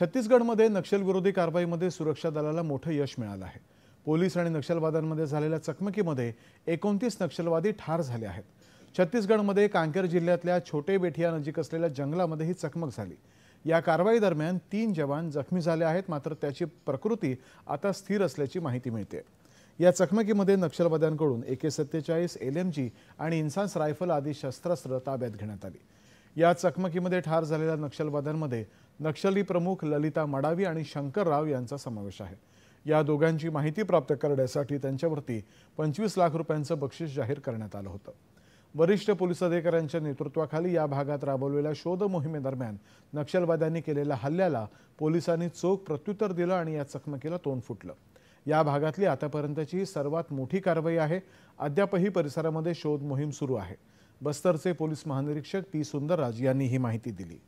छत्तीसगड छत्तीसगडमध्ये नक्षलविरोधी कारवाईमध्ये सुरक्षा दलाला मोठं यश मिळालं आहे पोलीस आणि नक्षलवाद्यांमध्ये झालेल्या चकमकीमध्ये एकोणतीस नक्षलवादी ठार झाले आहेत मध्ये कांकेर जिल्ह्यातल्या छोटे बेठिया नजीक असलेल्या जंगलामध्ये ही चकमक झाली या कारवाई दरम्यान तीन जवान जखमी झाले आहेत मात्र त्याची प्रकृती आता स्थिर असल्याची माहिती मिळते या चकमकीमध्ये नक्षलवाद्यांकडून एके सत्तेचाळीस एल एम जी आणि इन्सान्स रायफल आदी शस्त्रास्त्र ताब्यात घेण्यात आली या चकमकीमध्ये ठार झालेल्या नक्षलवाद्यांमध्ये नक्षली प्रमुख ललिता मडावी आणि शंकर राव यांचा समावेश आहे या दोघांची माहिती प्राप्त करण्यासाठी त्यांच्यावरती पंचवीस लाख रुपयांचं बक्षीस जाहीर करण्यात आलं होतं वरिष्ठ पोलीस अधिकाऱ्यांच्या नेतृत्वाखाली या भागात राबवलेल्या शोध मोहिमेदरम्यान नक्षलवाद्यांनी केलेल्या हल्ल्याला पोलिसांनी चोख प्रत्युत्तर दिलं आणि या चकमकीला तोंड फुटलं या भागातली आतापर्यंतची सर्वात मोठी कारवाई आहे अद्यापही परिसरामध्ये शोध मोहीम सुरू आहे बस्तरचे पोलीस महानिरीक्षक पी सुंदरराज यांनी ही माहिती दिली